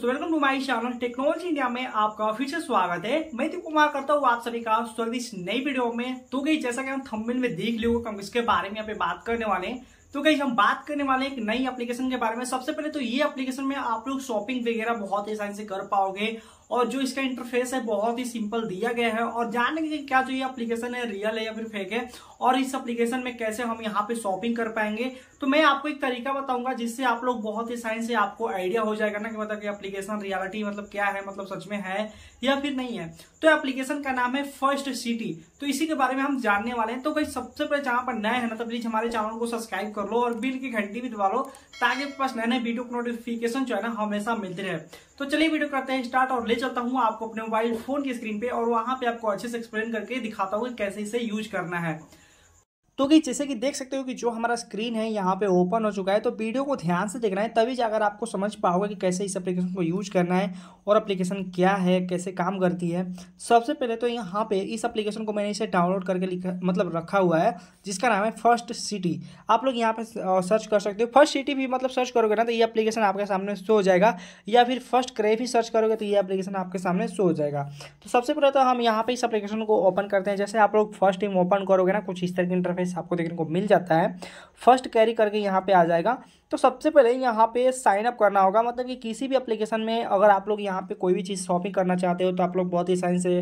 दोस्तों welcome to my channel technology India में आपका फिर से स्वागत है मैं दीपक कुमार करता हूँ आप सभी का स्वागत इस नई वीडियो में तो गई जैसा कि हम थंबनेल में देख लियो हम इसके बारे में यहाँ पे बात करने वाले हैं तो कहीं हम बात करने वाले एक नई एप्लीकेशन के बारे में सबसे पहले तो ये एप्लीकेशन में आप लोग शॉपिंग वगैरह बहुत ही आसानी से कर पाओगे और जो इसका इंटरफेस है बहुत ही सिंपल दिया गया है और जानने के क्या जो ये एप्लीकेशन है रियल है या फिर फेक है और इस एप्लीकेशन में कैसे हम यहाँ पे शॉपिंग कर पाएंगे तो मैं आपको एक तरीका बताऊंगा जिससे आप लोग बहुत ही साइंस से आपको आइडिया हो जाएगा ना कि मतलब एप्लीकेशन रियलिटी मतलब क्या है मतलब सच में है या फिर नहीं है तो एप्लीकेशन का नाम है फर्स्ट सिटी तो इसी के बारे में हम जानने वाले हैं तो भाई सबसे पहले जहां पर नए है ना तो प्लीज हमारे चैनल को सब्सक्राइब कर लो और बिल की घंटी भी दबा लो ताकि पास नए नए वीडियो को नोटिफिकेशन जो है ना हमेशा मिलते रहे तो चलिए वीडियो करते हैं स्टार्ट और ले चलता हूँ आपको अपने मोबाइल फोन की स्क्रीन पे और वहां पे आपको अच्छे से एक्सप्लेन करके दिखाता हूँ कैसे इसे यूज करना है तो कि जैसे कि देख सकते हो कि जो हमारा स्क्रीन है यहाँ पे ओपन हो चुका है तो वीडियो को ध्यान से देखना है तभी जाकर आपको समझ पाओगे कि कैसे इस एप्लीकेशन को यूज करना है और एप्लीकेशन क्या है कैसे काम करती है सबसे पहले तो यहाँ पे इस एप्लीकेशन को मैंने इसे डाउनलोड करके लिखा मतलब रखा हुआ है जिसका नाम है फर्स्ट सिटी आप लोग यहाँ पर सर्च कर सकते हो फर्स्ट सिटी भी मतलब सर्च करोगे ना तो ये अप्लीकेशन आपके सामने शो हो जाएगा या फिर फर्स्ट क्रे भी सर्च करोगे तो ये अप्लीकेशन आपके सामने शो हो जाएगा तो सबसे पहले तो हम यहाँ पे इस अपलीकेशन को ओपन करते हैं जैसे आप लोग फर्स्ट टाइम ओपन करोगे ना कुछ इस तरह की इंटरफेस बैलेंस आपको देखने को मिल जाता है फर्स्ट कैरी करके यहाँ पे आ जाएगा तो सबसे पहले यहाँ पे साइन अप करना होगा मतलब कि किसी भी एप्लीकेशन में अगर आप लोग यहाँ पे कोई भी चीज़ शॉपिंग करना चाहते हो तो आप लोग बहुत ही आसानी से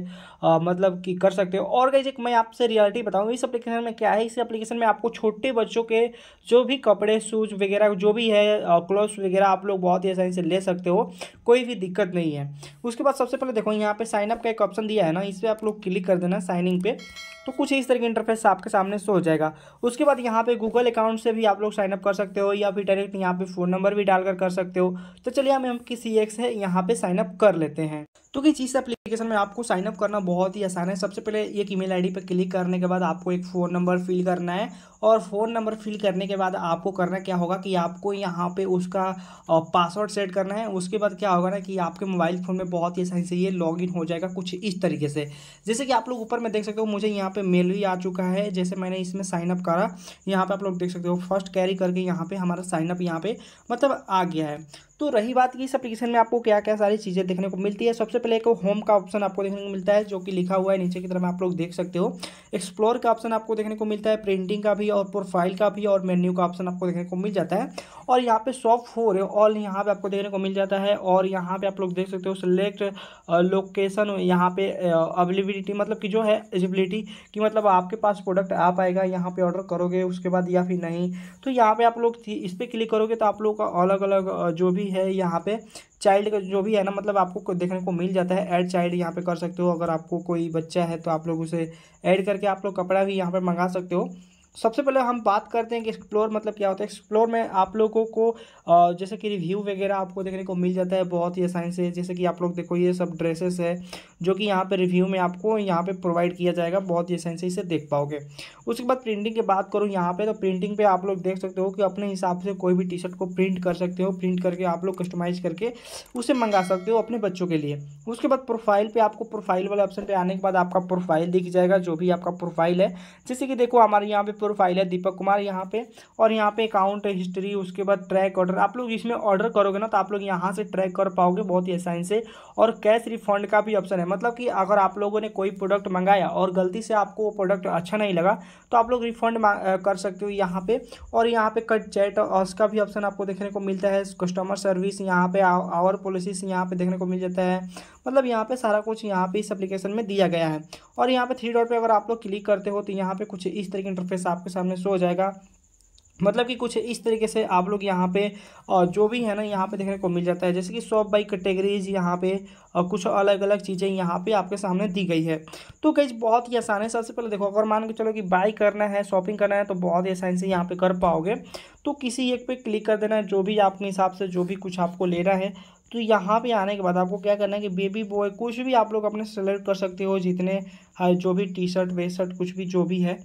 आ, मतलब कि कर सकते हो और गई मैं आपसे रियलिटी बताऊँ इस एप्लीकेशन में क्या है इस एप्लीकेशन में आपको छोटे बच्चों के जो भी कपड़े शूज वगैरह जो भी है क्लोथ्स वगैरह आप लोग बहुत ही आसानी से ले सकते हो कोई भी दिक्कत नहीं है उसके बाद सबसे पहले देखो यहाँ पर साइनअप का एक ऑप्शन दिया है ना इस पर आप लोग क्लिक कर देना साइनिंग पे तो कुछ इस तरह के इंटरफेस आपके सामने शो हो जाएगा उसके बाद यहाँ पे गूगल अकाउंट से भी आप लोग साइनअप कर सकते हो या फिर डायरेक्ट यहाँ पे फ़ोन नंबर भी डालकर कर सकते हो तो चलिए हम हम किसी एक से यहाँ पे साइनअप कर लेते हैं तो कि इस एप्लीकेशन में आपको साइनअप करना बहुत ही आसान है सबसे पहले एक ईमेल आईडी पर क्लिक करने के बाद आपको एक फ़ोन नंबर फिल करना है और फ़ोन नंबर फिल करने के बाद आपको करना क्या होगा कि आपको यहाँ पे उसका पासवर्ड सेट करना है उसके बाद क्या होगा ना कि आपके मोबाइल फ़ोन में बहुत ही आसानी से ये लॉगिन हो जाएगा कुछ इस तरीके से जैसे कि आप लोग ऊपर में देख सकते हो मुझे यहाँ पर मेल भी आ चुका है जैसे मैंने इसमें साइनअप करा यहाँ पर आप लोग देख सकते हो फर्स्ट कैरी करके यहाँ पर हमारा साइनअप यहाँ पर मतलब आ गया है तो रही बात की इस एप्लीकेशन में आपको क्या क्या सारी चीज़ें देखने को मिलती है सबसे पहले एक होम का ऑप्शन आपको देखने को मिलता है जो कि लिखा हुआ है नीचे की तरफ आप लोग देख सकते हो एक्सप्लोर का ऑप्शन आपको देखने को मिलता है प्रिंटिंग का भी और प्रोफाइल का भी और मेन्यू का ऑप्शन आपको देखने को मिल जाता है और यहाँ पे शॉप फोर ऑल यहाँ पे आपको देखने को मिल जाता है और यहाँ पे आप लोग देख सकते हो सिलेक्ट लोकेशन यहाँ पे अवेलेबिलिटी मतलब कि जो है एजिबिलिटी कि मतलब आपके पास प्रोडक्ट आ पाएगा यहाँ पे ऑर्डर करोगे उसके बाद या फिर नहीं तो यहाँ पे आप लोग इस पर क्लिक करोगे तो आप लोग का अलग अलग जो भी भी है यहाँ पे चाइल्ड का जो भी है ना मतलब आपको देखने को मिल जाता है ऐड चाइल्ड यहाँ पे कर सकते हो अगर आपको कोई बच्चा है तो आप लोग उसे ऐड करके आप लोग कपड़ा भी यहाँ पर मंगा सकते हो सबसे पहले हम बात करते हैं कि एक्सप्लोर मतलब क्या होता है एक्सप्लोर में आप लोगों को जैसे कि रिव्यू वगैरह आपको देखने को मिल जाता है बहुत ही आसानी से जैसे कि आप लोग देखो ये सब ड्रेसेस है जो कि यहाँ पे रिव्यू में आपको यहाँ पे प्रोवाइड किया जाएगा बहुत ही आसानी से इसे देख पाओगे उसके बाद प्रिंटिंग की बात करूँ यहाँ पे तो प्रिंटिंग पे आप लोग देख सकते हो कि अपने हिसाब से कोई भी टी शर्ट को प्रिंट कर सकते हो प्रिंट करके आप लोग कस्टमाइज़ करके उसे मंगा सकते हो अपने बच्चों के लिए उसके बाद प्रोफाइल पर आपको प्रोफाइल वाले ऑप्शन पर आने के बाद आपका प्रोफाइल दिख जाएगा जो भी आपका प्रोफाइल है जैसे कि देखो हमारे यहाँ पर प्रोफाइल है दीपक कुमार यहाँ पर और यहाँ पर अकाउंट हिस्ट्री उसके बाद ट्रैक ऑर्डर आप लोग इसमें ऑर्डर करोगे ना तो आप लोग यहाँ से ट्रैक कर पाओगे बहुत ही आसानी से और कैश रिफंड का भी ऑप्शन है मतलब कि अगर आप लोगों ने कोई प्रोडक्ट मंगाया और गलती से आपको वो प्रोडक्ट अच्छा नहीं लगा तो आप लोग रिफंड कर सकते हो यहाँ पे और यहाँ पे कट चैट और उसका भी ऑप्शन आपको देखने को मिलता है कस्टमर सर्विस यहाँ पे आवर पॉलिसीज यहाँ पे देखने को मिल जाता है मतलब यहाँ पे सारा कुछ यहाँ पे इस एप्लीकेशन में दिया गया है और यहाँ पे थ्री डॉट पर अगर आप लोग क्लिक करते हो तो यहाँ पे कुछ इस तरह के इंटरफेस आपके सामने शो हो जाएगा मतलब कि कुछ इस तरीके से आप लोग यहाँ पे जो भी है ना यहाँ पे देखने को मिल जाता है जैसे कि शॉप बाई कैटेगरीज यहाँ पे कुछ अलग अलग चीज़ें यहाँ पे आपके सामने दी गई है तो कई बहुत ही आसान है सबसे पहले देखो अगर मान के चलो कि बाई करना है शॉपिंग करना है तो बहुत ही आसानी से यहाँ पर कर पाओगे तो किसी एक पे क्लिक कर देना है जो भी आपके हिसाब से जो भी कुछ आपको लेना है तो यहाँ पे आने के बाद आपको क्या करना है कि बेबी बॉय कुछ भी आप लोग अपने सेलेक्ट कर सकते हो जितने जो भी टी शर्ट वेस्ट शर्ट कुछ भी जो भी है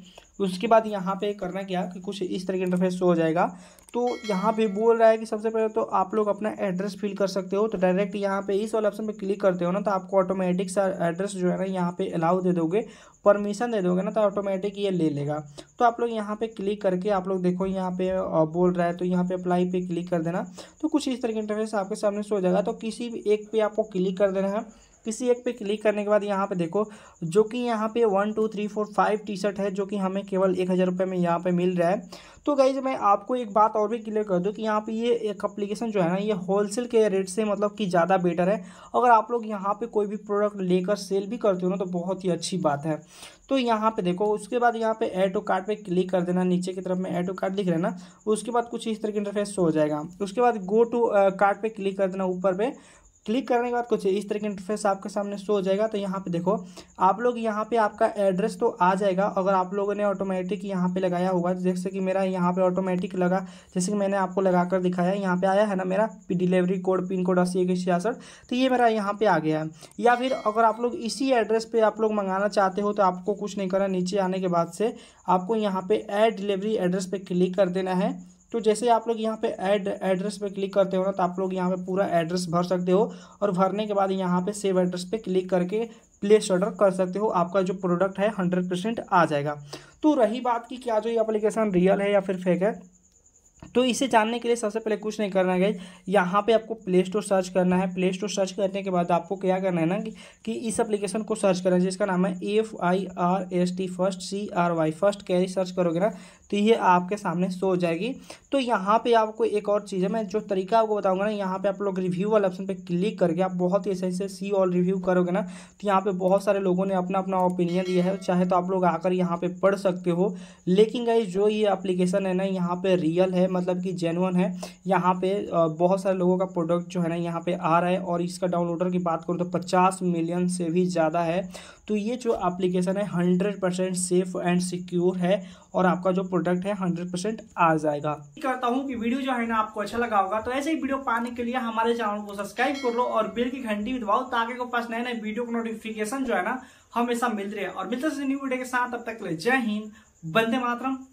उसके बाद यहाँ पे करना क्या कि कुछ इस तरह के इंटरफेस शो हो जाएगा तो यहाँ पे बोल रहा है कि सबसे पहले तो आप लोग अपना एड्रेस फिल कर सकते हो तो डायरेक्ट यहाँ पे इस वाले ऑप्शन पे क्लिक करते हो ना तो आपको ऑटोमेटिक सा एड्रेस जो है ना यहाँ पे अलाउ दे दोगे परमिशन दे दोगे ना तो ऑटोमेटिक ये ले लेगा तो आप लोग यहाँ पे क्लिक करके आप लोग देखो यहाँ पे बोल रहा है तो यहाँ पे अप्लाई पे क्लिक कर देना तो कुछ इस तरह के इंटरफेस आपके सामने शो हो जाएगा तो किसी भी एक पे आपको क्लिक कर देना है किसी एक पे क्लिक करने के बाद यहाँ पे देखो जो कि यहाँ पे one two three four five T shirt है जो कि हमें केवल एक हज़ार रुपये में यहाँ पे मिल रहा है तो गई मैं आपको एक बात और भी क्लियर कर दूँ कि यहाँ पे ये एक अप्लीकेशन जो है ना ये होलसेल के रेट से मतलब कि ज़्यादा बेटर है अगर आप लोग यहाँ पर कोई भी प्रोडक्ट लेकर सेल भी करते हो ना तो बहुत ही अच्छी बात है तो यहाँ पे देखो उसके बाद यहाँ पे ऐड टू कार्ड पे क्लिक कर देना नीचे की तरफ में ऐड टू कार्ड लिख रहे ना उसके बाद कुछ इस तरह का इंटरफेस हो जाएगा उसके बाद गो टू कार्ड पे क्लिक कर देना ऊपर पे क्लिक करने के बाद कुछ इस तरह के इंटरफेस आपके सामने शो हो जाएगा तो यहाँ पे देखो आप लोग यहाँ पे आपका एड्रेस तो आ जाएगा अगर आप लोगों ने ऑटोमेटिक यहाँ पे लगाया होगा जैसे कि मेरा यहाँ पे ऑटोमेटिक लगा जैसे कि मैंने आपको लगा कर दिखाया यहाँ पे आया है ना मेरा डिलीवरी कोड पिन कोड अस्सी इक्कीस छियासठ तो ये मेरा यहाँ पर आ गया है या फिर अगर आप लोग इसी एड्रेस पर आप लोग मंगाना चाहते हो तो आपको कुछ नहीं करना नीचे आने के बाद से आपको यहाँ पर एड डिलीवरी एड्रेस पर क्लिक कर देना है तो जैसे आप लोग यहाँ पे ऐड एड्रेस पे क्लिक करते हो ना तो आप लोग यहाँ पे पूरा एड्रेस भर सकते हो और भरने के बाद यहाँ पे सेव एड्रेस पे क्लिक करके प्लेस ऑर्डर कर सकते हो आपका जो प्रोडक्ट है हंड्रेड परसेंट आ जाएगा तो रही बात की क्या जो ये अप्लीकेशन रियल है या फिर फेक है तो इसे जानने के लिए सबसे पहले कुछ नहीं करना है यहाँ पे आपको प्ले स्टोर सर्च करना है प्ले स्टोर सर्च करने के बाद आपको क्या करना है ना कि, कि इस एप्लीकेशन को सर्च करना है जिसका नाम है F I R S T first C R Y first cry search करोगे ना तो ये आपके सामने शो हो जाएगी तो यहाँ पे आपको एक और चीज़ है मैं जो तरीका आपको बताऊँगा ना यहाँ पे आप लोग रिव्यू वाले ऑप्शन पे क्लिक करके आप बहुत ही सही से सी ऑल रिव्यू करोगे ना तो यहाँ पे बहुत सारे लोगों ने अपना अपना ओपिनियन दिया है चाहे तो आप लोग आकर यहाँ पे पढ़ सकते हो लेकिन गाइज जो ये अप्लीकेशन है ना यहाँ पे रियल है मतलब कि जेनुअन है यहाँ पे बहुत सारे लोगों का प्रोडक्ट जो है ना यहाँ पे आ रहा है और इसका डाउनलोडर की बात करूँ तो पचास मिलियन से भी ज़्यादा है तो ये जो एप्लीकेशन है hundred percent safe and secure है और आपका जो प्रोडक्ट है हंड्रेड परसेंट आ जाएगा करता हूँ कि वीडियो जो है ना आपको अच्छा लगा होगा तो ऐसे ही वीडियो पाने के लिए हमारे चैनल को सब्सक्राइब कर लो और बिल की घंटी भी दबाओ ताकि को पास नए नए वीडियो का नोटिफिकेशन जो है ना हमेशा मिल रहे और मिलते न्यू वीडियो के साथ अब तक ले जय हिंद बंदे मातरम